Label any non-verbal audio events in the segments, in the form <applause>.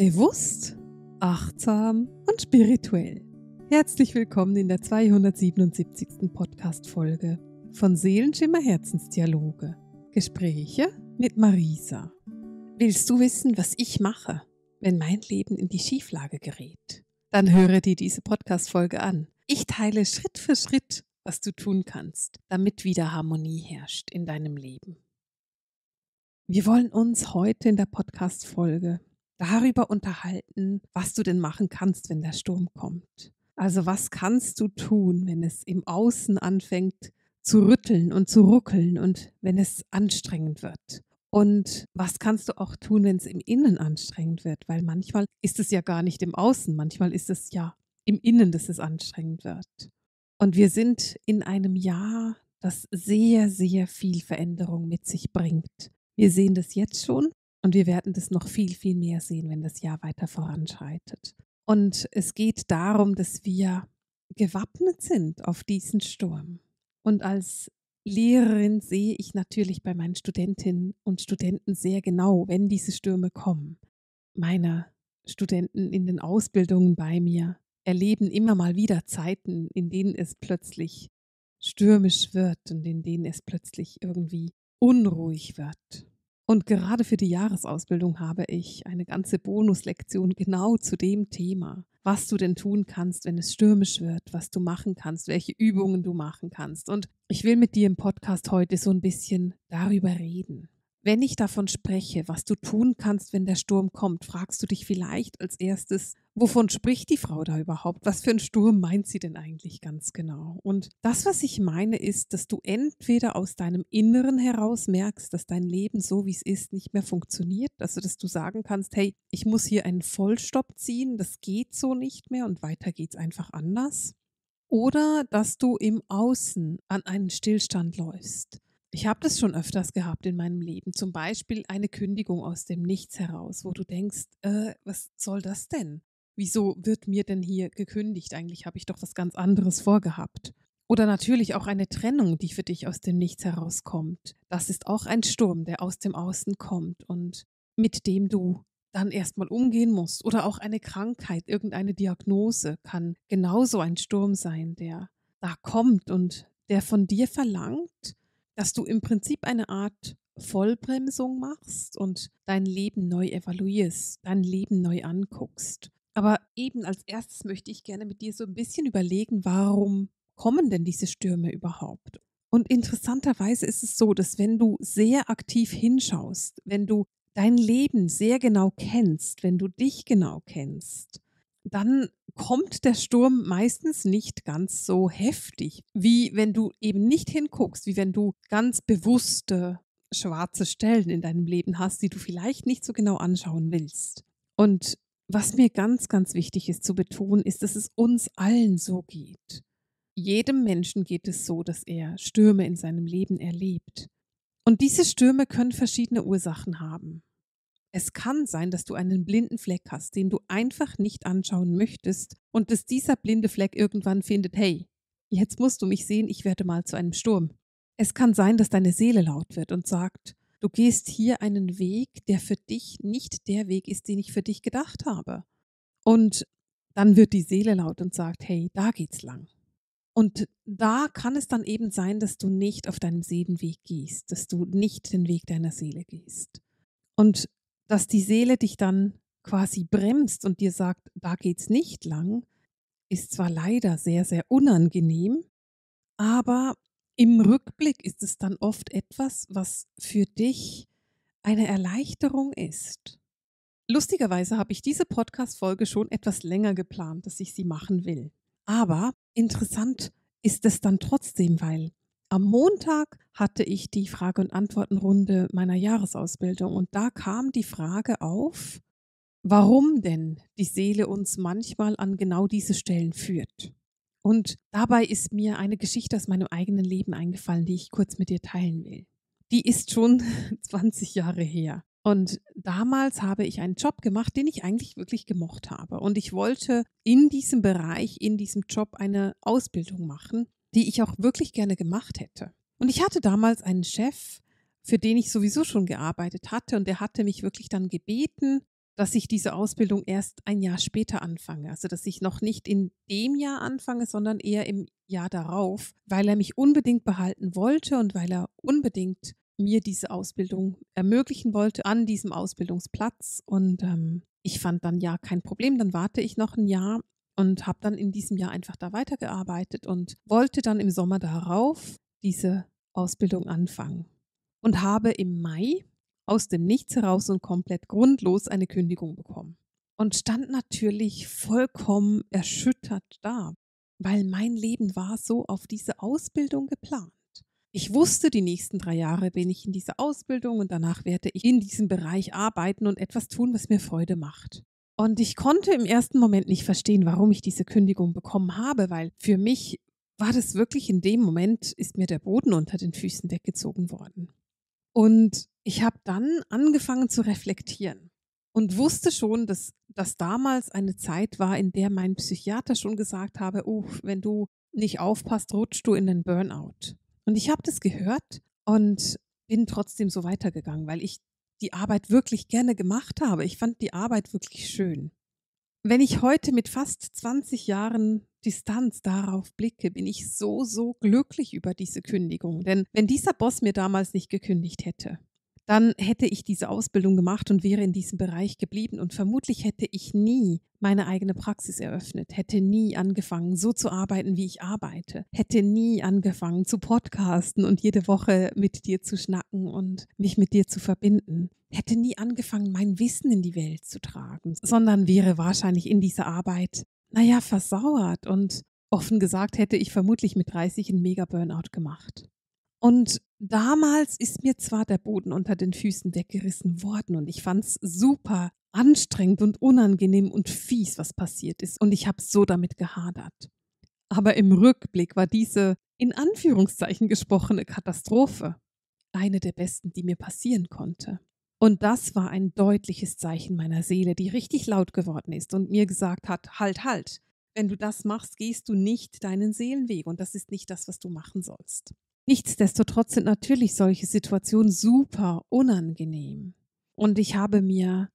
Bewusst, achtsam und spirituell. Herzlich willkommen in der 277. Podcast-Folge von Seelenschimmer Herzensdialoge. Gespräche mit Marisa. Willst du wissen, was ich mache, wenn mein Leben in die Schieflage gerät? Dann höre dir diese Podcast-Folge an. Ich teile Schritt für Schritt, was du tun kannst, damit wieder Harmonie herrscht in deinem Leben. Wir wollen uns heute in der Podcast-Folge darüber unterhalten, was du denn machen kannst, wenn der Sturm kommt. Also was kannst du tun, wenn es im Außen anfängt zu rütteln und zu ruckeln und wenn es anstrengend wird? Und was kannst du auch tun, wenn es im Innen anstrengend wird? Weil manchmal ist es ja gar nicht im Außen, manchmal ist es ja im Innen, dass es anstrengend wird. Und wir sind in einem Jahr, das sehr, sehr viel Veränderung mit sich bringt. Wir sehen das jetzt schon und wir werden das noch viel, viel mehr sehen, wenn das Jahr weiter voranschreitet. Und es geht darum, dass wir gewappnet sind auf diesen Sturm. Und als Lehrerin sehe ich natürlich bei meinen Studentinnen und Studenten sehr genau, wenn diese Stürme kommen. Meine Studenten in den Ausbildungen bei mir erleben immer mal wieder Zeiten, in denen es plötzlich stürmisch wird und in denen es plötzlich irgendwie unruhig wird. Und gerade für die Jahresausbildung habe ich eine ganze Bonuslektion genau zu dem Thema, was du denn tun kannst, wenn es stürmisch wird, was du machen kannst, welche Übungen du machen kannst. Und ich will mit dir im Podcast heute so ein bisschen darüber reden. Wenn ich davon spreche, was du tun kannst, wenn der Sturm kommt, fragst du dich vielleicht als erstes, wovon spricht die Frau da überhaupt? Was für einen Sturm meint sie denn eigentlich ganz genau? Und das, was ich meine, ist, dass du entweder aus deinem Inneren heraus merkst, dass dein Leben so, wie es ist, nicht mehr funktioniert, also dass du sagen kannst, hey, ich muss hier einen Vollstopp ziehen, das geht so nicht mehr und weiter geht's einfach anders. Oder dass du im Außen an einen Stillstand läufst ich habe das schon öfters gehabt in meinem Leben. Zum Beispiel eine Kündigung aus dem Nichts heraus, wo du denkst, äh, was soll das denn? Wieso wird mir denn hier gekündigt? Eigentlich habe ich doch was ganz anderes vorgehabt. Oder natürlich auch eine Trennung, die für dich aus dem Nichts herauskommt. Das ist auch ein Sturm, der aus dem Außen kommt und mit dem du dann erstmal umgehen musst. Oder auch eine Krankheit, irgendeine Diagnose kann genauso ein Sturm sein, der da kommt und der von dir verlangt, dass du im Prinzip eine Art Vollbremsung machst und dein Leben neu evaluierst, dein Leben neu anguckst. Aber eben als erstes möchte ich gerne mit dir so ein bisschen überlegen, warum kommen denn diese Stürme überhaupt? Und interessanterweise ist es so, dass wenn du sehr aktiv hinschaust, wenn du dein Leben sehr genau kennst, wenn du dich genau kennst, dann kommt der Sturm meistens nicht ganz so heftig, wie wenn du eben nicht hinguckst, wie wenn du ganz bewusste schwarze Stellen in deinem Leben hast, die du vielleicht nicht so genau anschauen willst. Und was mir ganz, ganz wichtig ist zu betonen, ist, dass es uns allen so geht. Jedem Menschen geht es so, dass er Stürme in seinem Leben erlebt. Und diese Stürme können verschiedene Ursachen haben. Es kann sein, dass du einen blinden Fleck hast, den du einfach nicht anschauen möchtest und dass dieser blinde Fleck irgendwann findet, hey, jetzt musst du mich sehen, ich werde mal zu einem Sturm. Es kann sein, dass deine Seele laut wird und sagt, du gehst hier einen Weg, der für dich nicht der Weg ist, den ich für dich gedacht habe. Und dann wird die Seele laut und sagt, hey, da geht's lang. Und da kann es dann eben sein, dass du nicht auf deinem Seelenweg gehst, dass du nicht den Weg deiner Seele gehst. Und dass die Seele dich dann quasi bremst und dir sagt, da geht's nicht lang, ist zwar leider sehr, sehr unangenehm, aber im Rückblick ist es dann oft etwas, was für dich eine Erleichterung ist. Lustigerweise habe ich diese Podcast-Folge schon etwas länger geplant, dass ich sie machen will. Aber interessant ist es dann trotzdem, weil am Montag hatte ich die Frage- und Antwortenrunde meiner Jahresausbildung und da kam die Frage auf, warum denn die Seele uns manchmal an genau diese Stellen führt. Und dabei ist mir eine Geschichte aus meinem eigenen Leben eingefallen, die ich kurz mit dir teilen will. Die ist schon 20 <laughs> Jahre her. Und damals habe ich einen Job gemacht, den ich eigentlich wirklich gemocht habe. Und ich wollte in diesem Bereich, in diesem Job eine Ausbildung machen die ich auch wirklich gerne gemacht hätte. Und ich hatte damals einen Chef, für den ich sowieso schon gearbeitet hatte und der hatte mich wirklich dann gebeten, dass ich diese Ausbildung erst ein Jahr später anfange. Also dass ich noch nicht in dem Jahr anfange, sondern eher im Jahr darauf, weil er mich unbedingt behalten wollte und weil er unbedingt mir diese Ausbildung ermöglichen wollte an diesem Ausbildungsplatz. Und ähm, ich fand dann ja kein Problem, dann warte ich noch ein Jahr und habe dann in diesem Jahr einfach da weitergearbeitet und wollte dann im Sommer darauf diese Ausbildung anfangen und habe im Mai aus dem Nichts heraus und komplett grundlos eine Kündigung bekommen und stand natürlich vollkommen erschüttert da, weil mein Leben war so auf diese Ausbildung geplant. Ich wusste, die nächsten drei Jahre bin ich in dieser Ausbildung und danach werde ich in diesem Bereich arbeiten und etwas tun, was mir Freude macht. Und ich konnte im ersten Moment nicht verstehen, warum ich diese Kündigung bekommen habe, weil für mich war das wirklich in dem Moment, ist mir der Boden unter den Füßen weggezogen worden. Und ich habe dann angefangen zu reflektieren und wusste schon, dass das damals eine Zeit war, in der mein Psychiater schon gesagt habe, oh, wenn du nicht aufpasst, rutschst du in den Burnout. Und ich habe das gehört und bin trotzdem so weitergegangen, weil ich die Arbeit wirklich gerne gemacht habe. Ich fand die Arbeit wirklich schön. Wenn ich heute mit fast 20 Jahren Distanz darauf blicke, bin ich so, so glücklich über diese Kündigung. Denn wenn dieser Boss mir damals nicht gekündigt hätte, dann hätte ich diese Ausbildung gemacht und wäre in diesem Bereich geblieben. Und vermutlich hätte ich nie meine eigene Praxis eröffnet, hätte nie angefangen, so zu arbeiten, wie ich arbeite, hätte nie angefangen zu podcasten und jede Woche mit dir zu schnacken und mich mit dir zu verbinden, hätte nie angefangen, mein Wissen in die Welt zu tragen, sondern wäre wahrscheinlich in dieser Arbeit, naja, versauert und offen gesagt hätte ich vermutlich mit 30 einen Mega-Burnout gemacht. Und damals ist mir zwar der Boden unter den Füßen weggerissen worden und ich fand es super anstrengend und unangenehm und fies, was passiert ist und ich habe so damit gehadert. Aber im Rückblick war diese in Anführungszeichen gesprochene Katastrophe eine der besten, die mir passieren konnte. Und das war ein deutliches Zeichen meiner Seele, die richtig laut geworden ist und mir gesagt hat, halt, halt, wenn du das machst, gehst du nicht deinen Seelenweg und das ist nicht das, was du machen sollst. Nichtsdestotrotz sind natürlich solche Situationen super unangenehm. Und ich habe mir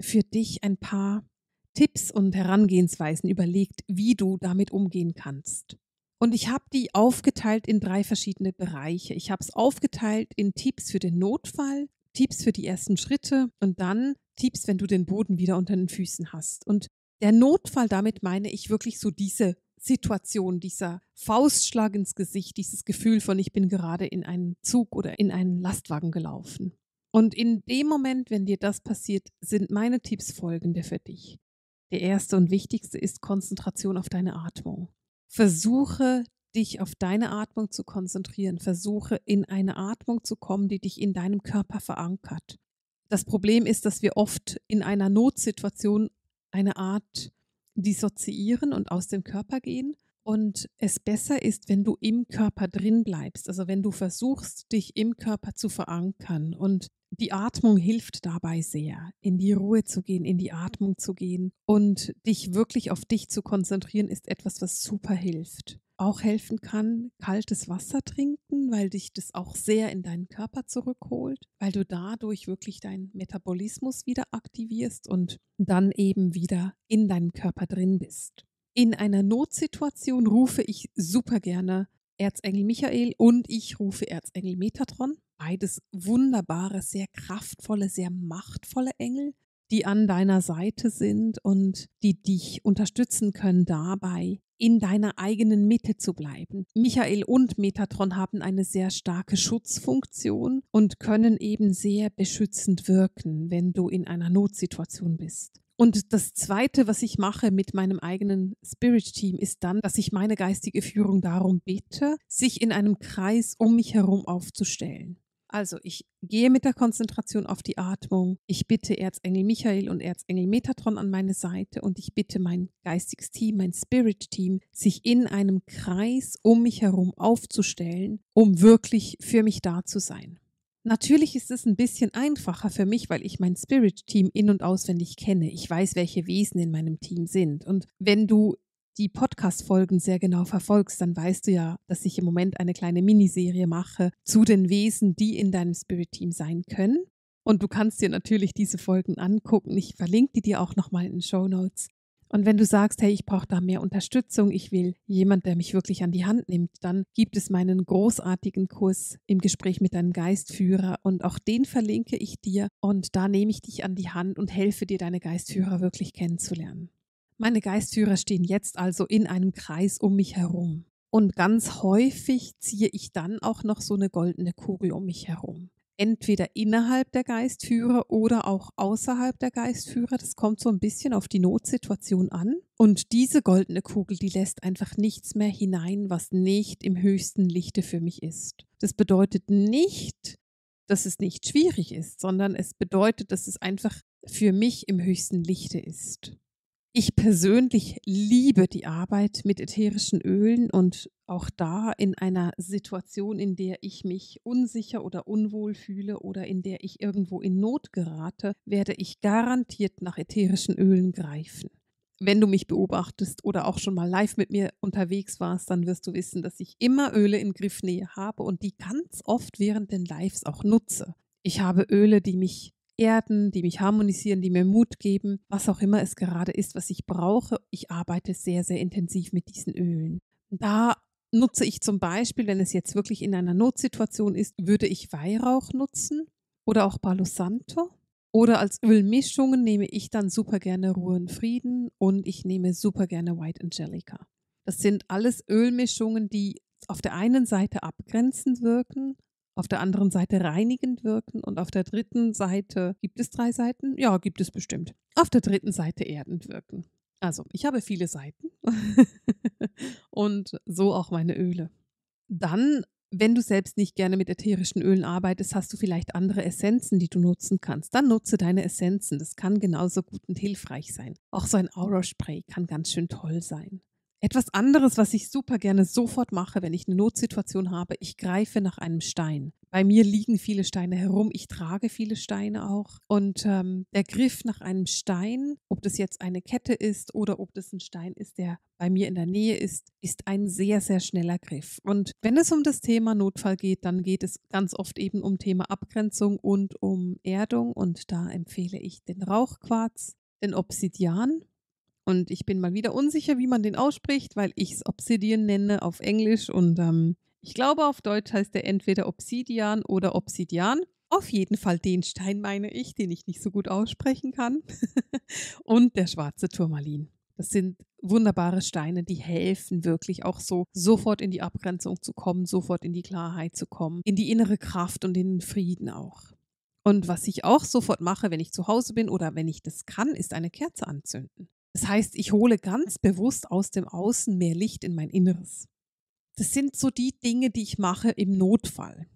für dich ein paar Tipps und Herangehensweisen überlegt, wie du damit umgehen kannst. Und ich habe die aufgeteilt in drei verschiedene Bereiche. Ich habe es aufgeteilt in Tipps für den Notfall, Tipps für die ersten Schritte und dann Tipps, wenn du den Boden wieder unter den Füßen hast. Und der Notfall, damit meine ich wirklich so diese Situation, dieser Faustschlag ins Gesicht, dieses Gefühl von, ich bin gerade in einen Zug oder in einen Lastwagen gelaufen. Und in dem Moment, wenn dir das passiert, sind meine Tipps folgende für dich. Der erste und wichtigste ist Konzentration auf deine Atmung. Versuche dich auf deine Atmung zu konzentrieren. Versuche in eine Atmung zu kommen, die dich in deinem Körper verankert. Das Problem ist, dass wir oft in einer Notsituation eine Art dissoziieren und aus dem Körper gehen und es besser ist, wenn du im Körper drin bleibst, also wenn du versuchst, dich im Körper zu verankern und die Atmung hilft dabei sehr, in die Ruhe zu gehen, in die Atmung zu gehen und dich wirklich auf dich zu konzentrieren, ist etwas, was super hilft auch helfen kann, kaltes Wasser trinken, weil dich das auch sehr in deinen Körper zurückholt, weil du dadurch wirklich deinen Metabolismus wieder aktivierst und dann eben wieder in deinem Körper drin bist. In einer Notsituation rufe ich super gerne Erzengel Michael und ich rufe Erzengel Metatron. Beides wunderbare, sehr kraftvolle, sehr machtvolle Engel, die an deiner Seite sind und die dich unterstützen können dabei, in deiner eigenen Mitte zu bleiben. Michael und Metatron haben eine sehr starke Schutzfunktion und können eben sehr beschützend wirken, wenn du in einer Notsituation bist. Und das Zweite, was ich mache mit meinem eigenen Spirit-Team, ist dann, dass ich meine geistige Führung darum bitte, sich in einem Kreis um mich herum aufzustellen. Also ich gehe mit der Konzentration auf die Atmung. Ich bitte Erzengel Michael und Erzengel Metatron an meine Seite und ich bitte mein geistiges Team, mein Spirit-Team, sich in einem Kreis um mich herum aufzustellen, um wirklich für mich da zu sein. Natürlich ist es ein bisschen einfacher für mich, weil ich mein Spirit-Team in und auswendig kenne. Ich weiß, welche Wesen in meinem Team sind. Und wenn du die Podcast-Folgen sehr genau verfolgst, dann weißt du ja, dass ich im Moment eine kleine Miniserie mache zu den Wesen, die in deinem Spirit-Team sein können. Und du kannst dir natürlich diese Folgen angucken. Ich verlinke die dir auch nochmal in den Show Notes. Und wenn du sagst, hey, ich brauche da mehr Unterstützung, ich will jemand, der mich wirklich an die Hand nimmt, dann gibt es meinen großartigen Kurs im Gespräch mit deinem Geistführer und auch den verlinke ich dir und da nehme ich dich an die Hand und helfe dir, deine Geistführer wirklich kennenzulernen. Meine Geistführer stehen jetzt also in einem Kreis um mich herum. Und ganz häufig ziehe ich dann auch noch so eine goldene Kugel um mich herum. Entweder innerhalb der Geistführer oder auch außerhalb der Geistführer. Das kommt so ein bisschen auf die Notsituation an. Und diese goldene Kugel, die lässt einfach nichts mehr hinein, was nicht im höchsten Lichte für mich ist. Das bedeutet nicht, dass es nicht schwierig ist, sondern es bedeutet, dass es einfach für mich im höchsten Lichte ist. Ich persönlich liebe die Arbeit mit ätherischen Ölen und auch da in einer Situation, in der ich mich unsicher oder unwohl fühle oder in der ich irgendwo in Not gerate, werde ich garantiert nach ätherischen Ölen greifen. Wenn du mich beobachtest oder auch schon mal live mit mir unterwegs warst, dann wirst du wissen, dass ich immer Öle in Griffnähe habe und die ganz oft während den Lives auch nutze. Ich habe Öle, die mich erden, die mich harmonisieren, die mir Mut geben, was auch immer es gerade ist, was ich brauche. Ich arbeite sehr, sehr intensiv mit diesen Ölen. Da nutze ich zum Beispiel, wenn es jetzt wirklich in einer Notsituation ist, würde ich Weihrauch nutzen oder auch Palo Santo. Oder als Ölmischungen nehme ich dann super gerne Ruhe und Frieden und ich nehme super gerne White Angelica. Das sind alles Ölmischungen, die auf der einen Seite abgrenzend wirken, auf der anderen Seite reinigend wirken und auf der dritten Seite, gibt es drei Seiten? Ja, gibt es bestimmt. Auf der dritten Seite erdend wirken. Also, ich habe viele Seiten <laughs> und so auch meine Öle. Dann wenn du selbst nicht gerne mit ätherischen Ölen arbeitest, hast du vielleicht andere Essenzen, die du nutzen kannst. Dann nutze deine Essenzen. Das kann genauso gut und hilfreich sein. Auch so ein Aura-Spray kann ganz schön toll sein. Etwas anderes, was ich super gerne sofort mache, wenn ich eine Notsituation habe, ich greife nach einem Stein. Bei mir liegen viele Steine herum, ich trage viele Steine auch. Und ähm, der Griff nach einem Stein, ob das jetzt eine Kette ist oder ob das ein Stein ist, der bei mir in der Nähe ist, ist ein sehr, sehr schneller Griff. Und wenn es um das Thema Notfall geht, dann geht es ganz oft eben um Thema Abgrenzung und um Erdung. Und da empfehle ich den Rauchquarz, den Obsidian und ich bin mal wieder unsicher, wie man den ausspricht, weil ich es Obsidian nenne auf Englisch und ähm, ich glaube, auf Deutsch heißt er entweder Obsidian oder Obsidian. Auf jeden Fall den Stein meine ich, den ich nicht so gut aussprechen kann. <laughs> und der schwarze Turmalin. Das sind wunderbare Steine, die helfen wirklich auch so, sofort in die Abgrenzung zu kommen, sofort in die Klarheit zu kommen, in die innere Kraft und in den Frieden auch. Und was ich auch sofort mache, wenn ich zu Hause bin oder wenn ich das kann, ist eine Kerze anzünden. Das heißt, ich hole ganz bewusst aus dem Außen mehr Licht in mein Inneres. Das sind so die Dinge, die ich mache im Notfall.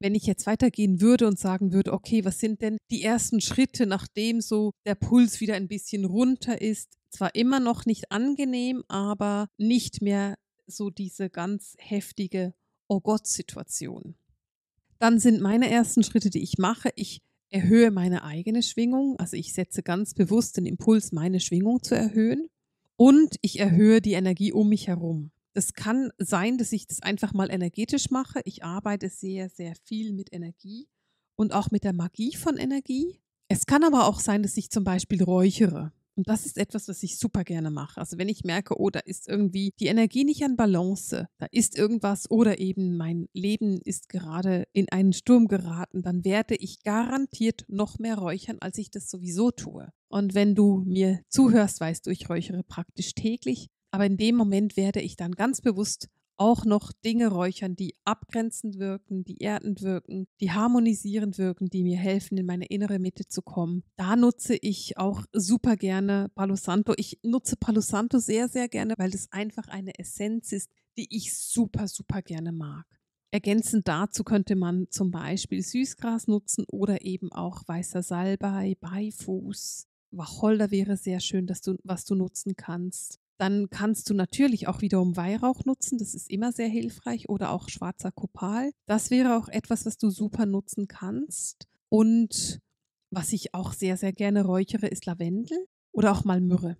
Wenn ich jetzt weitergehen würde und sagen würde, okay, was sind denn die ersten Schritte, nachdem so der Puls wieder ein bisschen runter ist? Zwar immer noch nicht angenehm, aber nicht mehr so diese ganz heftige Oh Gott-Situation. Dann sind meine ersten Schritte, die ich mache, ich erhöhe meine eigene Schwingung, also ich setze ganz bewusst den Impuls, meine Schwingung zu erhöhen und ich erhöhe die Energie um mich herum. Das kann sein, dass ich das einfach mal energetisch mache. Ich arbeite sehr, sehr viel mit Energie und auch mit der Magie von Energie. Es kann aber auch sein, dass ich zum Beispiel räuchere. Und das ist etwas, was ich super gerne mache. Also wenn ich merke, oh, da ist irgendwie die Energie nicht an Balance, da ist irgendwas oder eben mein Leben ist gerade in einen Sturm geraten, dann werde ich garantiert noch mehr räuchern, als ich das sowieso tue. Und wenn du mir zuhörst, weißt du, ich räuchere praktisch täglich. Aber in dem Moment werde ich dann ganz bewusst auch noch Dinge räuchern, die abgrenzend wirken, die erdend wirken, die harmonisierend wirken, die mir helfen, in meine innere Mitte zu kommen. Da nutze ich auch super gerne Palo Santo. Ich nutze Palo Santo sehr, sehr gerne, weil es einfach eine Essenz ist, die ich super, super gerne mag. Ergänzend dazu könnte man zum Beispiel Süßgras nutzen oder eben auch weißer Salbei, Beifuß. Wacholder wäre sehr schön, dass du, was du nutzen kannst. Dann kannst du natürlich auch wiederum Weihrauch nutzen, das ist immer sehr hilfreich, oder auch schwarzer Kopal. Das wäre auch etwas, was du super nutzen kannst. Und was ich auch sehr, sehr gerne räuchere, ist Lavendel oder auch mal Myrrhe.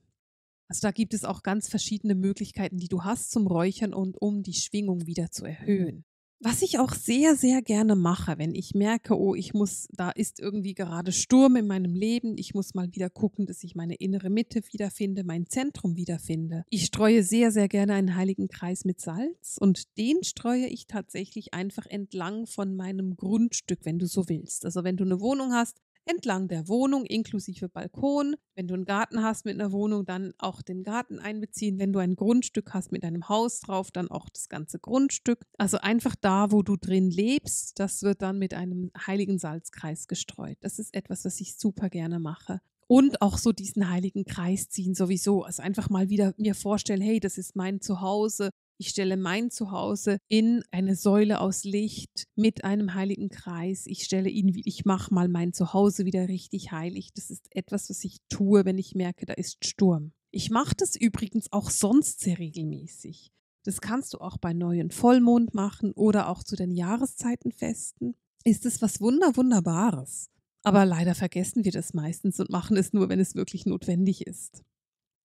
Also da gibt es auch ganz verschiedene Möglichkeiten, die du hast zum Räuchern und um die Schwingung wieder zu erhöhen. Was ich auch sehr, sehr gerne mache, wenn ich merke, oh, ich muss, da ist irgendwie gerade Sturm in meinem Leben, ich muss mal wieder gucken, dass ich meine innere Mitte wiederfinde, mein Zentrum wiederfinde. Ich streue sehr, sehr gerne einen heiligen Kreis mit Salz und den streue ich tatsächlich einfach entlang von meinem Grundstück, wenn du so willst. Also wenn du eine Wohnung hast, entlang der Wohnung inklusive Balkon. Wenn du einen Garten hast mit einer Wohnung, dann auch den Garten einbeziehen. Wenn du ein Grundstück hast mit einem Haus drauf, dann auch das ganze Grundstück. Also einfach da, wo du drin lebst, das wird dann mit einem heiligen Salzkreis gestreut. Das ist etwas, was ich super gerne mache und auch so diesen heiligen Kreis ziehen sowieso. Also einfach mal wieder mir vorstellen, hey, das ist mein Zuhause ich stelle mein Zuhause in eine Säule aus Licht mit einem heiligen Kreis. Ich stelle ihn, ich mache mal mein Zuhause wieder richtig heilig. Das ist etwas, was ich tue, wenn ich merke, da ist Sturm. Ich mache das übrigens auch sonst sehr regelmäßig. Das kannst du auch bei neuen Vollmond machen oder auch zu den Jahreszeitenfesten. Ist es was Wunder Wunderbares. Aber leider vergessen wir das meistens und machen es nur, wenn es wirklich notwendig ist.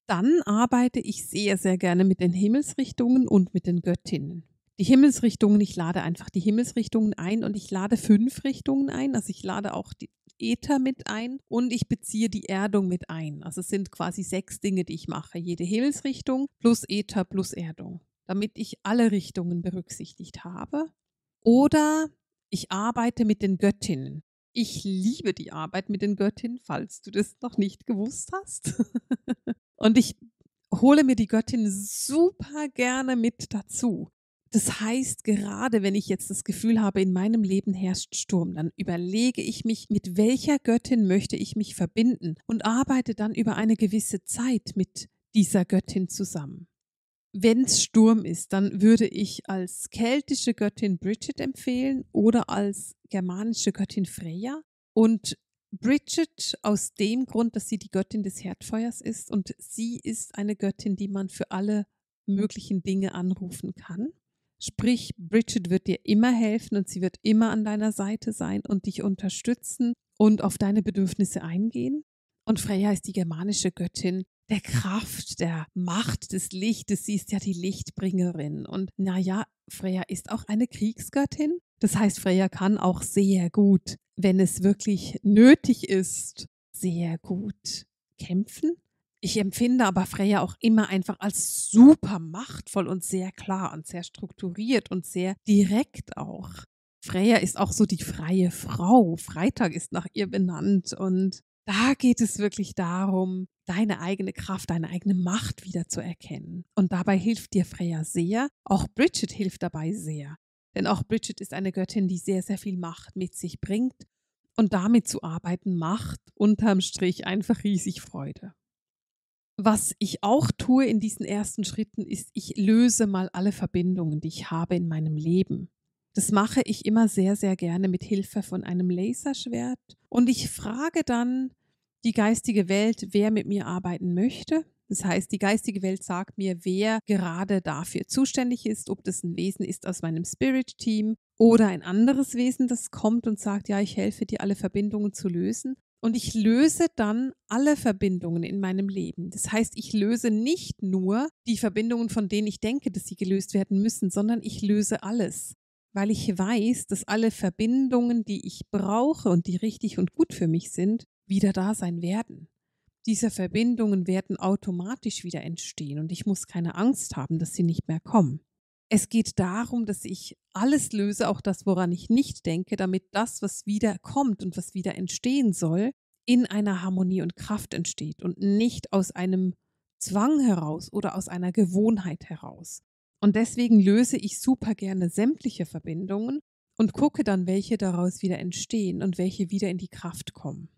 Dann arbeite ich sehr, sehr gerne mit den Himmelsrichtungen und mit den Göttinnen. Die Himmelsrichtungen, ich lade einfach die Himmelsrichtungen ein und ich lade fünf Richtungen ein. Also ich lade auch die Äther mit ein und ich beziehe die Erdung mit ein. Also es sind quasi sechs Dinge, die ich mache. Jede Himmelsrichtung plus Äther plus Erdung, damit ich alle Richtungen berücksichtigt habe. Oder ich arbeite mit den Göttinnen. Ich liebe die Arbeit mit den Göttinnen, falls du das noch nicht gewusst hast. <laughs> Und ich hole mir die Göttin super gerne mit dazu. Das heißt, gerade wenn ich jetzt das Gefühl habe, in meinem Leben herrscht Sturm, dann überlege ich mich, mit welcher Göttin möchte ich mich verbinden und arbeite dann über eine gewisse Zeit mit dieser Göttin zusammen. Wenn es Sturm ist, dann würde ich als keltische Göttin Bridget empfehlen oder als germanische Göttin Freya. Und Bridget aus dem Grund, dass sie die Göttin des Herdfeuers ist und sie ist eine Göttin, die man für alle möglichen Dinge anrufen kann. Sprich, Bridget wird dir immer helfen und sie wird immer an deiner Seite sein und dich unterstützen und auf deine Bedürfnisse eingehen. Und Freya ist die germanische Göttin der Kraft, der Macht, des Lichtes. Sie ist ja die Lichtbringerin. Und naja, Freya ist auch eine Kriegsgöttin. Das heißt, Freya kann auch sehr gut wenn es wirklich nötig ist, sehr gut kämpfen. Ich empfinde aber Freya auch immer einfach als super machtvoll und sehr klar und sehr strukturiert und sehr direkt auch. Freya ist auch so die freie Frau. Freitag ist nach ihr benannt und da geht es wirklich darum, deine eigene Kraft, deine eigene Macht wiederzuerkennen. Und dabei hilft dir Freya sehr. Auch Bridget hilft dabei sehr. Denn auch Bridget ist eine Göttin, die sehr, sehr viel Macht mit sich bringt. Und damit zu arbeiten macht unterm Strich einfach riesig Freude. Was ich auch tue in diesen ersten Schritten, ist, ich löse mal alle Verbindungen, die ich habe in meinem Leben. Das mache ich immer sehr, sehr gerne mit Hilfe von einem Laserschwert. Und ich frage dann die geistige Welt, wer mit mir arbeiten möchte. Das heißt, die geistige Welt sagt mir, wer gerade dafür zuständig ist, ob das ein Wesen ist aus meinem Spirit-Team oder ein anderes Wesen, das kommt und sagt, ja, ich helfe dir, alle Verbindungen zu lösen. Und ich löse dann alle Verbindungen in meinem Leben. Das heißt, ich löse nicht nur die Verbindungen, von denen ich denke, dass sie gelöst werden müssen, sondern ich löse alles, weil ich weiß, dass alle Verbindungen, die ich brauche und die richtig und gut für mich sind, wieder da sein werden. Diese Verbindungen werden automatisch wieder entstehen und ich muss keine Angst haben, dass sie nicht mehr kommen. Es geht darum, dass ich alles löse, auch das, woran ich nicht denke, damit das, was wieder kommt und was wieder entstehen soll, in einer Harmonie und Kraft entsteht und nicht aus einem Zwang heraus oder aus einer Gewohnheit heraus. Und deswegen löse ich super gerne sämtliche Verbindungen und gucke dann, welche daraus wieder entstehen und welche wieder in die Kraft kommen.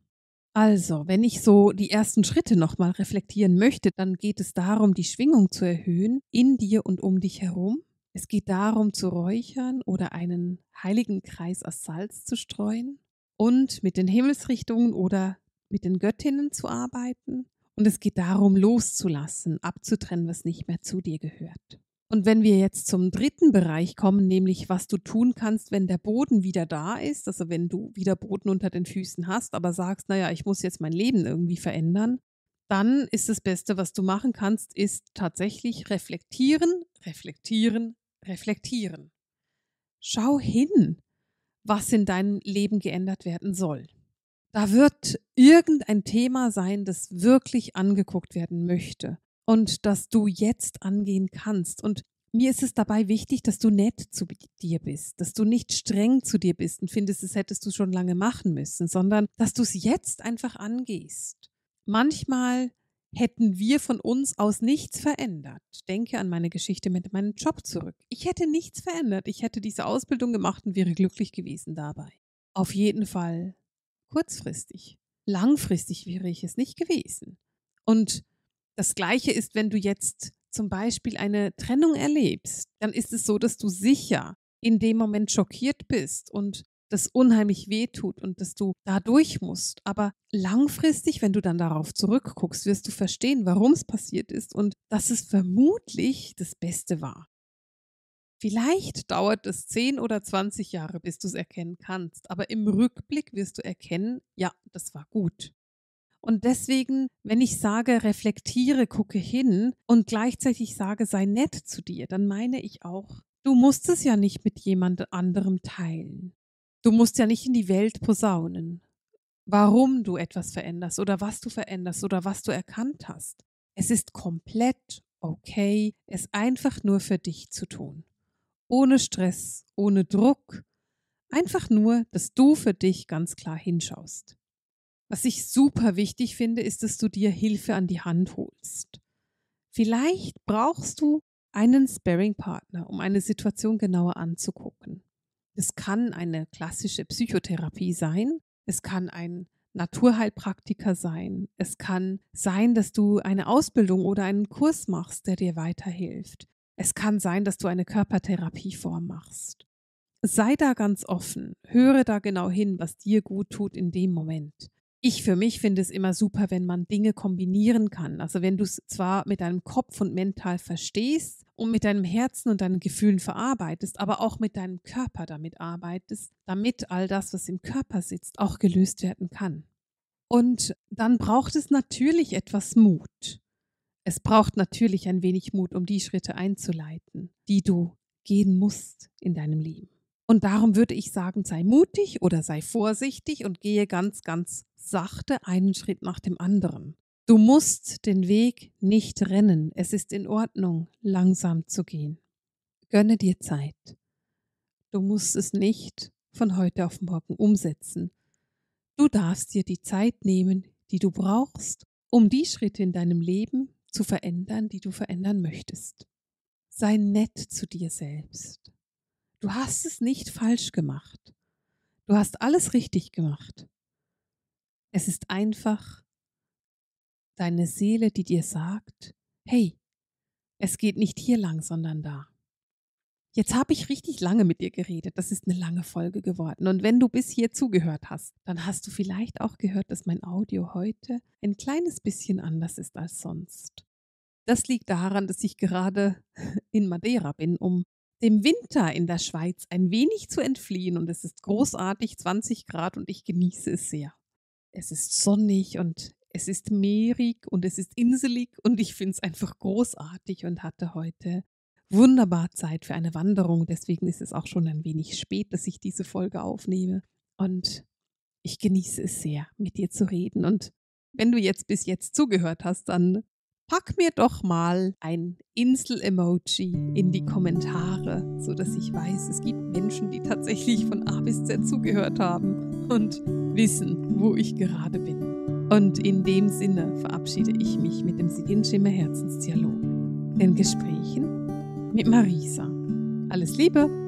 Also, wenn ich so die ersten Schritte nochmal reflektieren möchte, dann geht es darum, die Schwingung zu erhöhen in dir und um dich herum. Es geht darum, zu räuchern oder einen heiligen Kreis aus Salz zu streuen und mit den Himmelsrichtungen oder mit den Göttinnen zu arbeiten. Und es geht darum, loszulassen, abzutrennen, was nicht mehr zu dir gehört. Und wenn wir jetzt zum dritten Bereich kommen, nämlich was du tun kannst, wenn der Boden wieder da ist, also wenn du wieder Boden unter den Füßen hast, aber sagst, naja, ich muss jetzt mein Leben irgendwie verändern, dann ist das Beste, was du machen kannst, ist tatsächlich reflektieren, reflektieren, reflektieren. Schau hin, was in deinem Leben geändert werden soll. Da wird irgendein Thema sein, das wirklich angeguckt werden möchte und das du jetzt angehen kannst. Und mir ist es dabei wichtig, dass du nett zu dir bist, dass du nicht streng zu dir bist und findest, es hättest du schon lange machen müssen, sondern dass du es jetzt einfach angehst. Manchmal hätten wir von uns aus nichts verändert. Denke an meine Geschichte mit meinem Job zurück. Ich hätte nichts verändert. Ich hätte diese Ausbildung gemacht und wäre glücklich gewesen dabei. Auf jeden Fall kurzfristig. Langfristig wäre ich es nicht gewesen. Und das gleiche ist, wenn du jetzt zum Beispiel eine Trennung erlebst, dann ist es so, dass du sicher in dem Moment schockiert bist und das unheimlich wehtut und dass du da durch musst. Aber langfristig, wenn du dann darauf zurückguckst, wirst du verstehen, warum es passiert ist und dass es vermutlich das Beste war. Vielleicht dauert es 10 oder 20 Jahre, bis du es erkennen kannst, aber im Rückblick wirst du erkennen, ja, das war gut. Und deswegen, wenn ich sage, reflektiere, gucke hin und gleichzeitig sage, sei nett zu dir, dann meine ich auch, du musst es ja nicht mit jemand anderem teilen. Du musst ja nicht in die Welt posaunen, warum du etwas veränderst oder was du veränderst oder was du erkannt hast. Es ist komplett okay, es einfach nur für dich zu tun. Ohne Stress, ohne Druck, einfach nur, dass du für dich ganz klar hinschaust. Was ich super wichtig finde, ist, dass du dir Hilfe an die Hand holst. Vielleicht brauchst du einen Sparing-Partner, um eine Situation genauer anzugucken. Es kann eine klassische Psychotherapie sein, es kann ein Naturheilpraktiker sein, es kann sein, dass du eine Ausbildung oder einen Kurs machst, der dir weiterhilft. Es kann sein, dass du eine Körpertherapieform machst. Sei da ganz offen, höre da genau hin, was dir gut tut in dem Moment ich für mich finde es immer super, wenn man Dinge kombinieren kann. Also wenn du es zwar mit deinem Kopf und mental verstehst und mit deinem Herzen und deinen Gefühlen verarbeitest, aber auch mit deinem Körper damit arbeitest, damit all das, was im Körper sitzt, auch gelöst werden kann. Und dann braucht es natürlich etwas Mut. Es braucht natürlich ein wenig Mut, um die Schritte einzuleiten, die du gehen musst in deinem Leben. Und darum würde ich sagen, sei mutig oder sei vorsichtig und gehe ganz, ganz sachte einen Schritt nach dem anderen. Du musst den Weg nicht rennen. Es ist in Ordnung, langsam zu gehen. Gönne dir Zeit. Du musst es nicht von heute auf morgen umsetzen. Du darfst dir die Zeit nehmen, die du brauchst, um die Schritte in deinem Leben zu verändern, die du verändern möchtest. Sei nett zu dir selbst. Du hast es nicht falsch gemacht. Du hast alles richtig gemacht. Es ist einfach deine Seele, die dir sagt, hey, es geht nicht hier lang, sondern da. Jetzt habe ich richtig lange mit dir geredet. Das ist eine lange Folge geworden. Und wenn du bis hier zugehört hast, dann hast du vielleicht auch gehört, dass mein Audio heute ein kleines bisschen anders ist als sonst. Das liegt daran, dass ich gerade <laughs> in Madeira bin, um dem Winter in der Schweiz ein wenig zu entfliehen. Und es ist großartig, 20 Grad und ich genieße es sehr es ist sonnig und es ist meerig und es ist inselig und ich finde es einfach großartig und hatte heute wunderbar Zeit für eine Wanderung. Deswegen ist es auch schon ein wenig spät, dass ich diese Folge aufnehme. Und ich genieße es sehr, mit dir zu reden. Und wenn du jetzt bis jetzt zugehört hast, dann pack mir doch mal ein Insel-Emoji in die Kommentare, sodass ich weiß, es gibt Menschen, die tatsächlich von A bis Z zugehört haben und wissen, wo ich gerade bin. Und in dem Sinne verabschiede ich mich mit dem Seelenschimmer Herzensdialog, den Gesprächen mit Marisa. Alles Liebe!